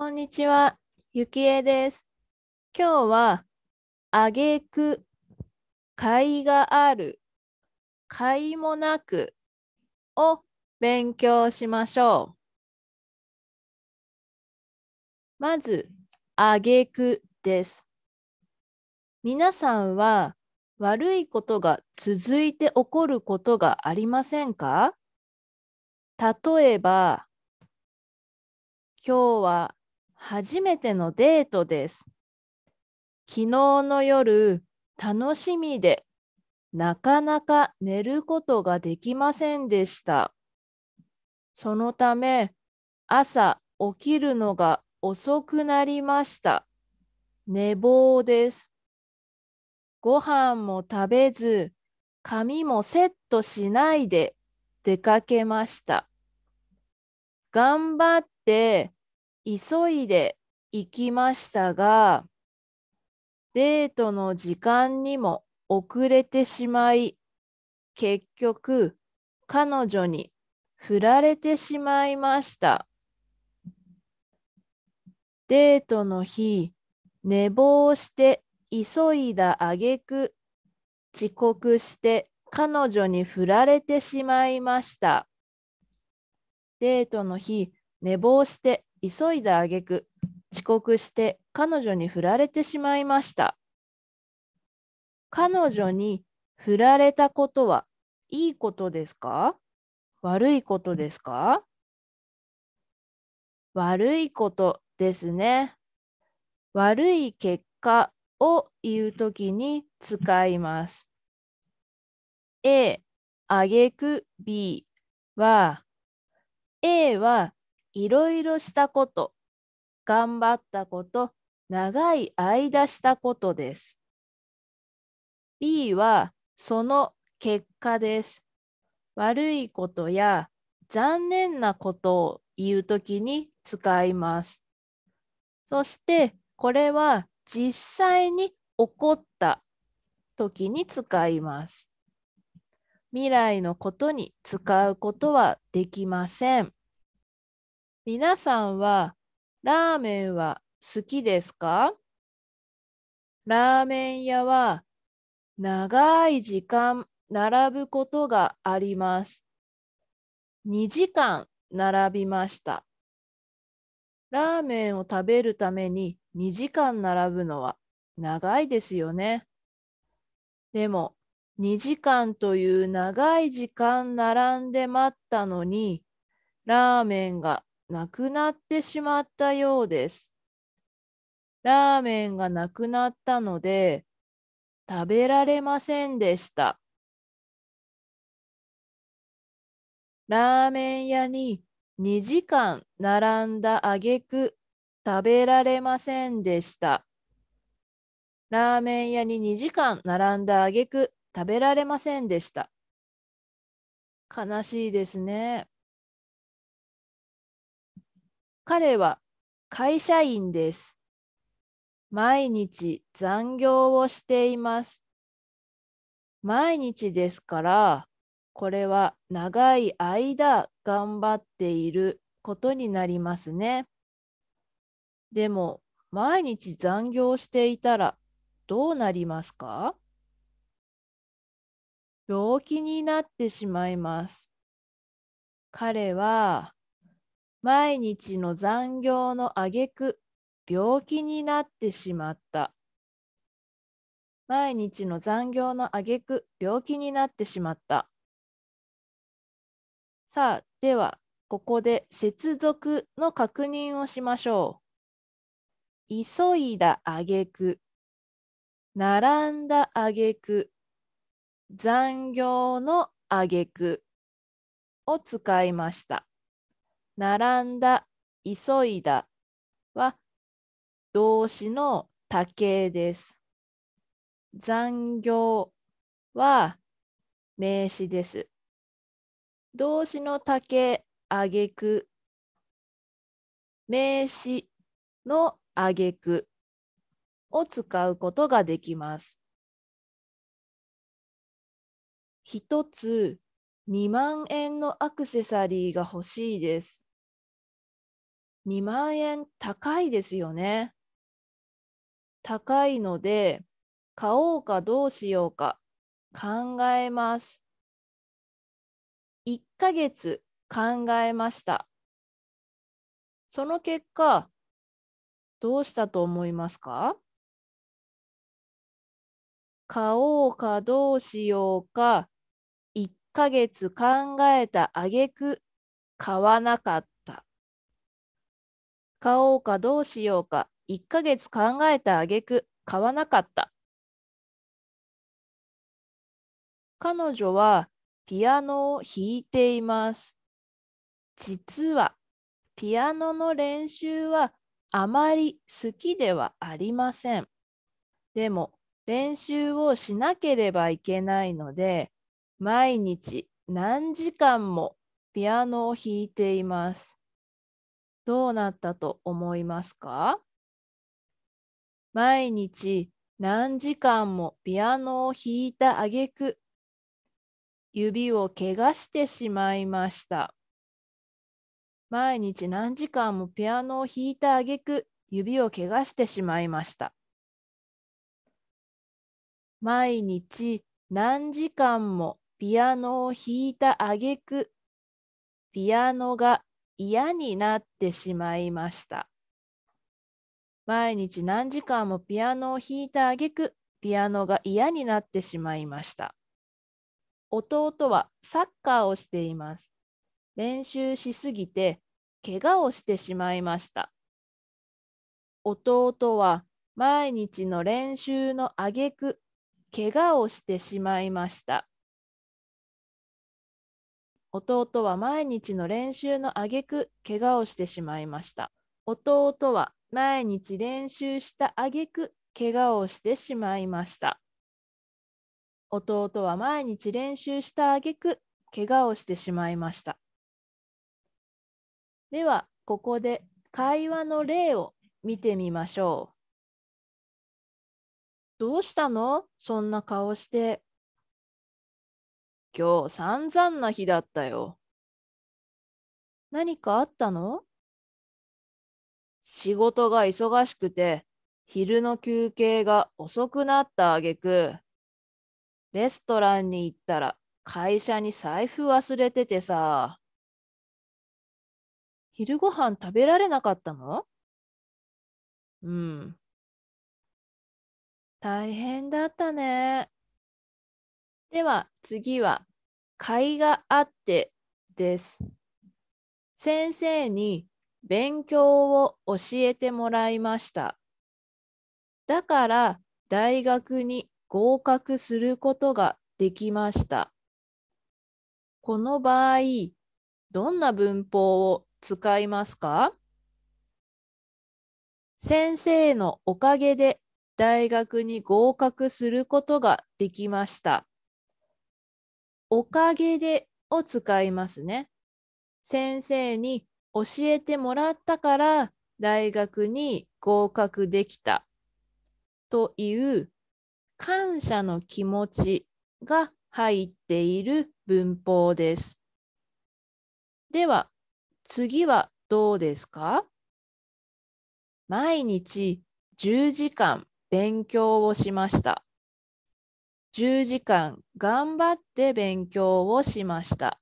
こんにちは、ゆきえです。今日は、あげく、買いがある、買いもなくを勉強しましょう。まず、あげくです。皆さんは悪いことが続いて起こることがありませんか例えば、今日は初めてのデートです。昨日の夜、楽しみで、なかなか寝ることができませんでした。そのため、朝起きるのが遅くなりました。寝坊です。ご飯も食べず、髪もセットしないで出かけました。頑張って急いで行きましたが、デートの時間にも遅れてしまい、結局、彼女に振られてしまいました。デートの日、寝坊して急いだ挙句、遅刻して彼女に振られてしまいました。デートの日、寝坊して急いだ挙句遅刻して彼女に振られてしまいました。彼女に振られたことはいいことですか悪いことですか悪いことですね。悪い結果を言うときに使います。A、あげく B は A はいろいろしたこと、頑張ったこと、長い間したことです。B はその結果です。悪いことや残念なことを言うときに使います。そしてこれは実際に起こった時に使います。未来のことに使うことはできません。皆さんはラーメンは好きですかラーメン屋は長い時間並ぶことがあります。2時間並びました。ラーメンを食べるために2時間並ぶのは長いですよね。でも2時間という長い時間並んで待ったのにラーメンがなくなってしまったようです。ラーメンがなくなったので食べられませんでした。ラーメン屋に2時間並んだ挙句食べられませんでした。ラーメン屋に2時間並んだ挙句食べられませんでした。悲しいですね。彼は会社員です。毎日残業をしています。毎日ですから、これは長い間頑張っていることになりますね。でも、毎日残業していたらどうなりますか病気になってしまいます。彼は毎日の残業のあげく病気になってしまった。毎日の残業のあげく病気になってしまった。さあ、では、ここで接続の確認をしましょう。急いだあげく、並んだあげく、残業のあげくを使いました。並んだ、急いだは動詞の多形です。残業は名詞です。動詞の多形、あげく。名詞のあげくを使うことができます。一つ2万円のアクセサリーが欲しいです。2万円高いですよね。高いので、買おうかどうしようか考えます。1ヶ月考えました。その結果、どうしたと思いますか買おうかどうしようか1ヶ月考えた挙句買わなかった。買おうかどうしようか1ヶ月考えた挙句買わなかった彼女はピアノを弾いています実はピアノの練習はあまり好きではありませんでも練習をしなければいけないので毎日何時間もピアノを弾いていますどうなったと思いますか毎日何時間もピアノを弾いたあげく指を怪我してしまいました。毎日何時間もピアノを弾いたあげく指を怪我してしまいました。毎日何時間もピアノを弾いたあげくピアノが嫌になってしまいました。毎日何時間もピアノを弾いたあげく、ピアノが嫌になってしまいました。弟はサッカーをしています。練習しすぎて、怪我をしてしまいました。弟は毎日の練習のあげく、怪我をしてしまいました。弟は毎日の練習の挙句怪我をしてしまいました。弟は毎日練習した挙句怪我をしてしまいました。弟は毎日練習した挙句怪我をしてしまいました。では、ここで会話の例を見てみましょう。どうしたのそんな顔して。今日散々な日だったよ。何かあったの仕事が忙しくて、昼の休憩が遅くなった挙句、レストランに行ったら会社に財布忘れててさ。昼ご飯食べられなかったのうん。大変だったね。では次は会があってです。先生に勉強を教えてもらいました。だから大学に合格することができました。この場合、どんな文法を使いますか先生のおかげで大学に合格することができました。おかげでを使いますね。先生に教えてもらったから大学に合格できたという感謝の気持ちが入っている文法です。では次はどうですか毎日10時間勉強をしました。10時間頑張って勉強をしました。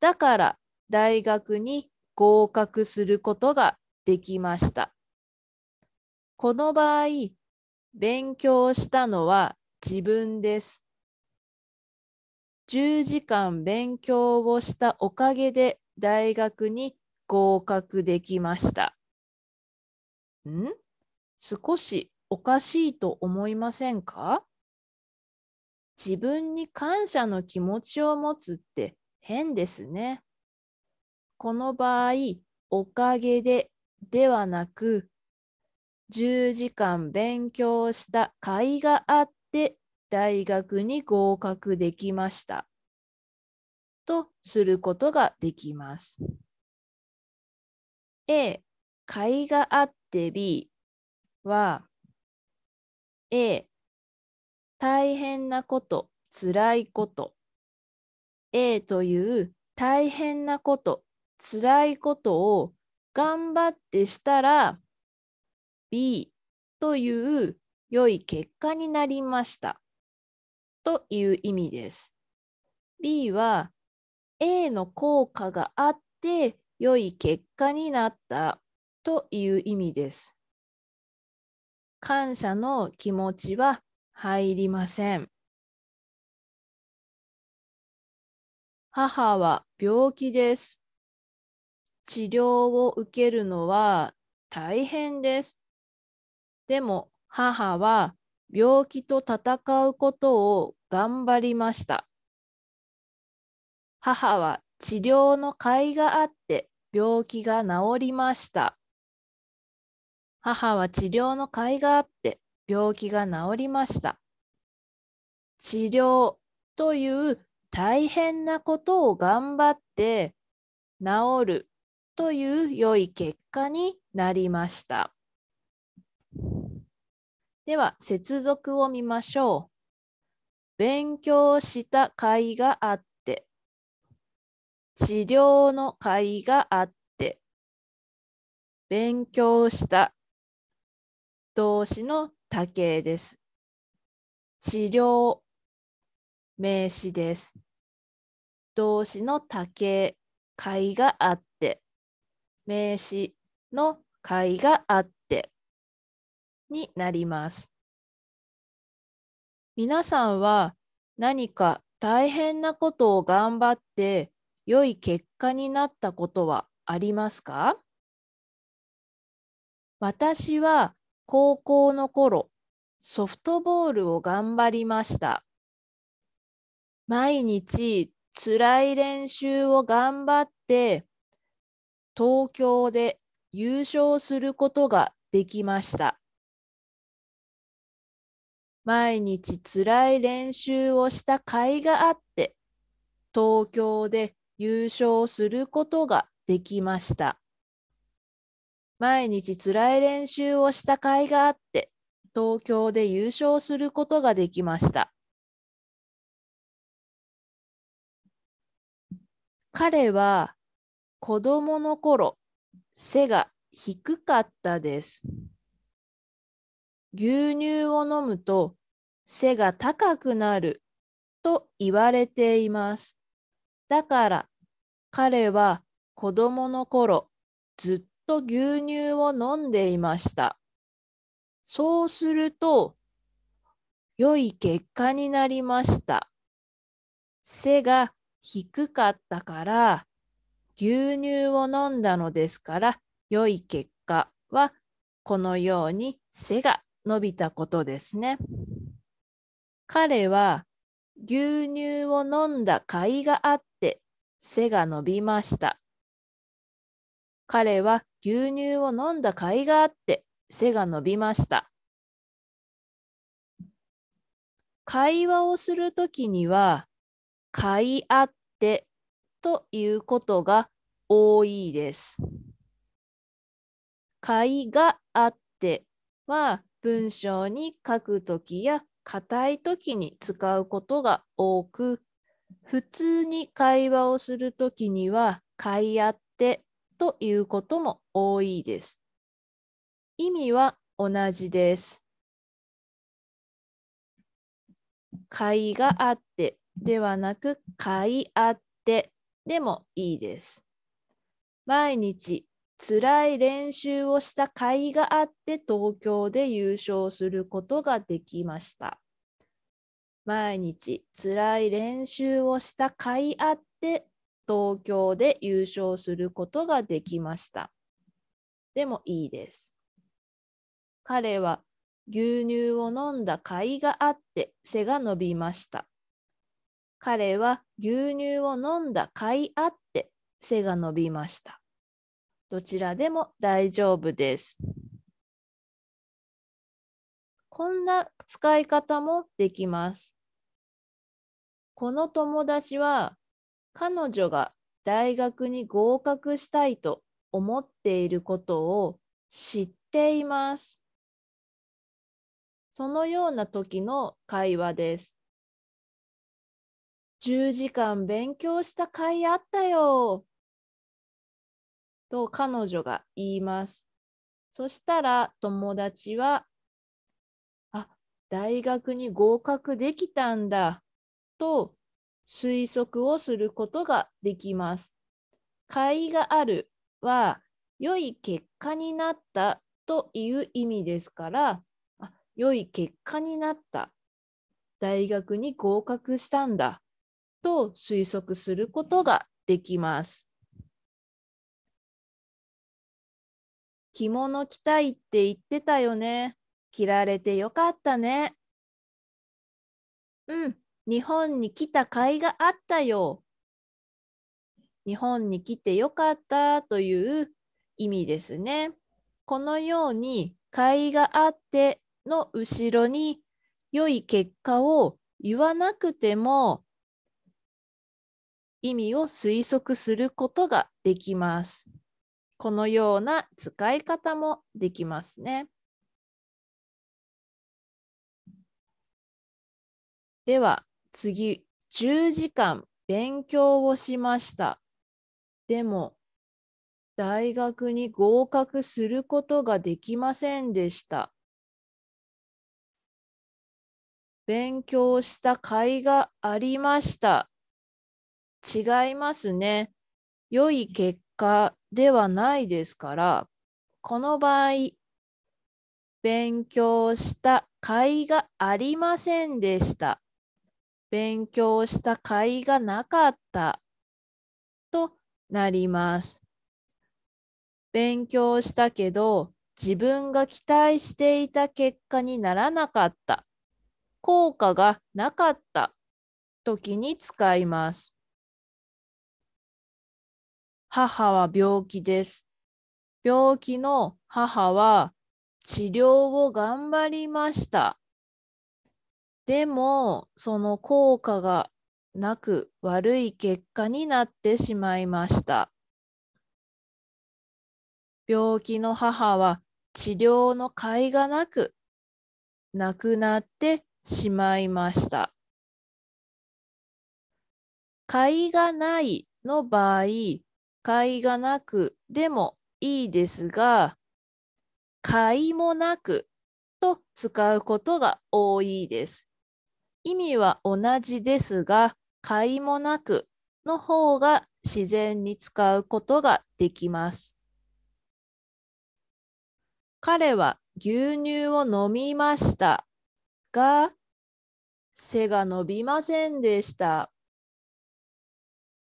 だから大学に合格することができました。この場合、勉強したのは自分です。10時間勉強をしたおかげで大学に合格できました。ん少しおかしいと思いませんか自分に感謝の気持ちを持つって変ですね。この場合、おかげでではなく、10時間勉強した甲斐があって大学に合格できました。とすることができます。A、甲斐があって B は A、大変なこと、つらいこと。A という大変なこと、つらいことを頑張ってしたら B という良い結果になりましたという意味です。B は A の効果があって良い結果になったという意味です。感謝の気持ちは入りません。母は病気です。治療を受けるのは大変です。でも母は病気と戦うことを頑張りました。母は治療の甲斐があって病気が治りました。母は治療の甲斐があって病気が治りました。治療という大変なことを頑張って治るという良い結果になりました。では接続を見ましょう。勉強した甲斐があって、治療の甲斐があって、勉強した動詞の多形です。治療、名詞です。動詞の多形、解があって、名詞の解があってになります。皆さんは何か大変なことを頑張って良い結果になったことはありますか私は高校の頃、ソフトボールを頑張りました。毎日辛い練習を頑張って、東京で優勝することができました。毎日辛い練習をした甲斐があって、東京で優勝することができました。毎日つらい練習をした甲斐があって、東京で優勝することができました。彼は子供の頃、背が低かったです。牛乳を飲むと背が高くなると言われています。だから彼は子供の頃ずっと牛乳を飲んでいました。そうすると、良い結果になりました。背が低かったから、牛乳を飲んだのですから、良い結果は、このように背が伸びたことですね。彼は牛乳を飲んだ甲斐があって背が伸びました。彼は牛乳を飲んだ甲斐があって背が伸びました。会話をするときには、甲いあってということが多いです。斐があっては文章に書くときや硬いときに使うことが多く、普通に会話をするときには、斐あってということも多いです。意味は同じです。買いがあってではなく買いあってでもいいです。毎日つらい練習をした甲斐があって東京で優勝することができました。毎日つらい練習をした甲斐あって東京で優勝することができました。でもいいです。彼は牛乳を飲んだ甲斐があって背が伸びました。彼は牛乳を飲んだ甲斐あって背が伸びました。どちらでも大丈夫です。こんな使い方もできます。この友達は彼女が大学に合格したいと思っていることを知っています。そのような時の会話です。10時間勉強した甲斐あったよ。と彼女が言います。そしたら友達は、あ、大学に合格できたんだ。と推測をすることができます。斐があるは良い結果になったという意味ですから、あ良い結果になった、大学に合格したんだと推測することができます。着物着たいって言ってたよね。着られてよかったね。うん、日本に来た甲斐があったよ。日本に来てよかったという意味ですね。このように甲斐があっての後ろに良い結果を言わなくても意味を推測することができます。このような使い方もできますね。では次、10時間勉強をしました。でも、大学に合格することができませんでした。勉強した甲斐がありました。違いますね。良い結果ではないですから、この場合、勉強した甲斐がありませんでした。勉強した甲斐がなかったとなります。勉強したけど自分が期待していた結果にならなかった、効果がなかった時に使います。母は病気です。病気の母は治療を頑張りました。でもその効果がなく悪い結果になってしまいました病気の母は治療の甲斐がなく亡くなってしまいました甲斐がないの場合甲斐がなくでもいいですが甲斐もなくと使うことが多いです。意味は同じですが、いもなくの方が自然に使うことができます。彼は牛乳を飲みましたが、背が伸びませんでした。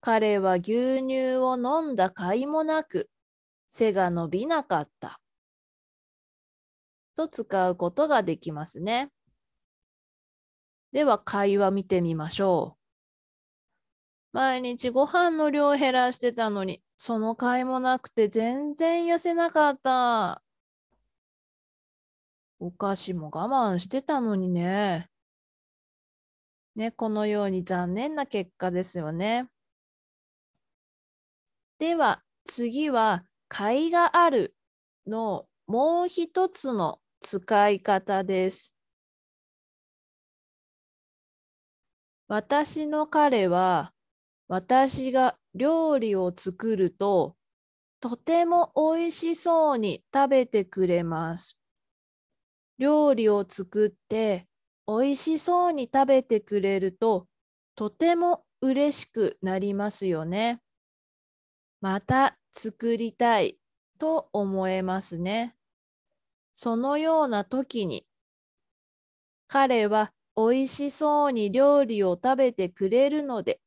彼は牛乳を飲んだ甲斐もなく、背が伸びなかった。と使うことができますね。では会話見てみましょう。毎日ご飯の量減らしてたのに、その甲斐もなくて全然痩せなかった。お菓子も我慢してたのにね。ね、このように残念な結果ですよね。では次は「甲斐がある」のもう一つの使い方です。私の彼は私が料理を作るととても美味しそうに食べてくれます。料理を作って美味しそうに食べてくれるととても嬉しくなりますよね。また作りたいと思えますね。そのような時に彼は美味しそうに料理を食べてくれるので、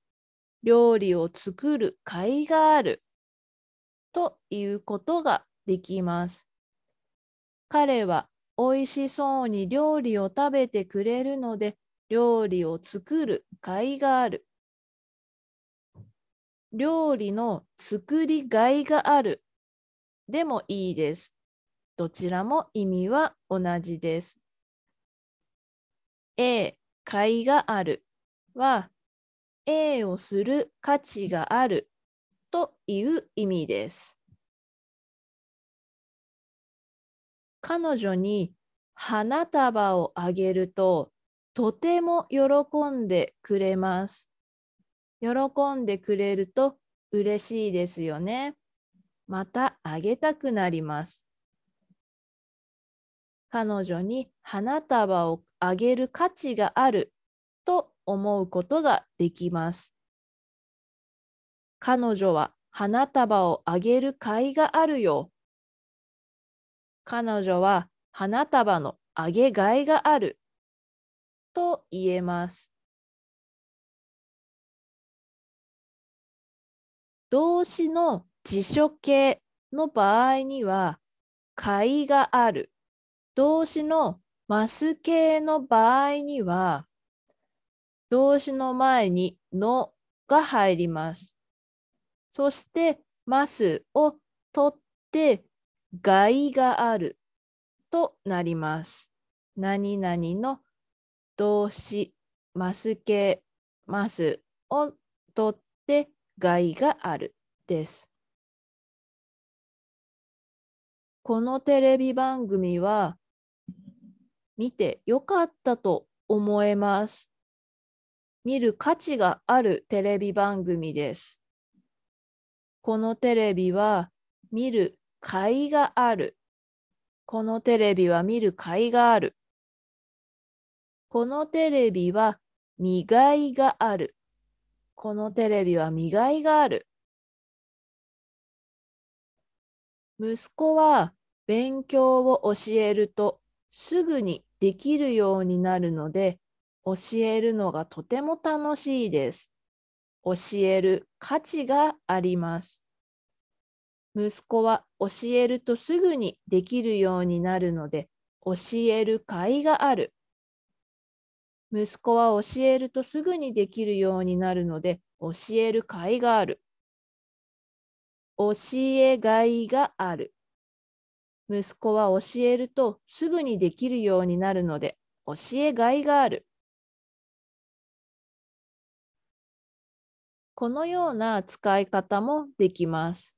料理を作る甲斐があるということができます。彼は美味しそうに料理を食べてくれるので、料理を作る甲斐がある。料理の作りがいがあるでもいいです。どちらも意味は同じです。A、買いがあるは A をする価値があるという意味です。彼女に花束をあげるととても喜んでくれます。喜んでくれると嬉しいですよね。またあげたくなります。彼女に花束をあげる価値があると思うことができます。彼女は花束をあげる甲斐があるよ。彼女は花束のあげがいがあると言えます。動詞の辞書形の場合には、甲斐がある。動詞のマス形の場合には、動詞の前にのが入ります。そして、マスを取って、害があるとなります。何々の動詞、マス形、マスを取って、害があるです。このテレビ番組は、見てよかったと思えます。見る価値があるテレビ番組です。このテレビは見る甲斐がある。このテレビは見る甲斐がある。このテレビは磨いがある。このテレビは磨いがある。息子は勉強を教えるとすぐにできるようになるので、教えるのがとても楽しいです。教える価値があります。息子は教えるとすぐにできるようになるので、教える甲斐がある。息子は教えるとすぐにできるようになるので、教える甲斐がある。教えがいがある。息子は教えるとすぐにできるようになるので、教えがいがある。このような使い方もできます。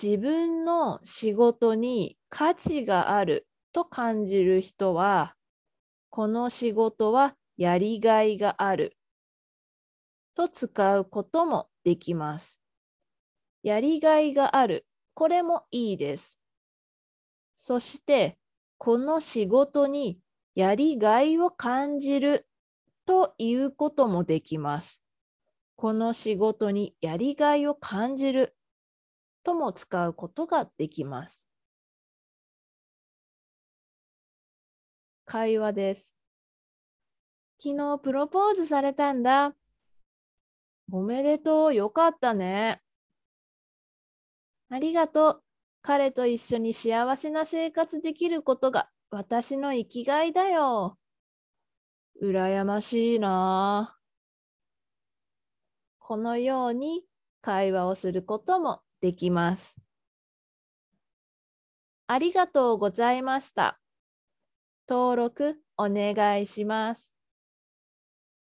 自分の仕事に価値があると感じる人は、この仕事はやりがいがあると使うこともできます。やりがいがある。これもいいです。そしてこの仕事にやりがいを感じるということもできます。この仕事にやりがいを感じるとも使うことができます。会話です。昨日プロポーズされたんだ。おめでとう、よかったね。ありがとう、彼と一緒に幸せな生活できることが私の生きがいだよ。羨ましいな。このように会話をすることもできます。ありがとうございました。登録お願いします。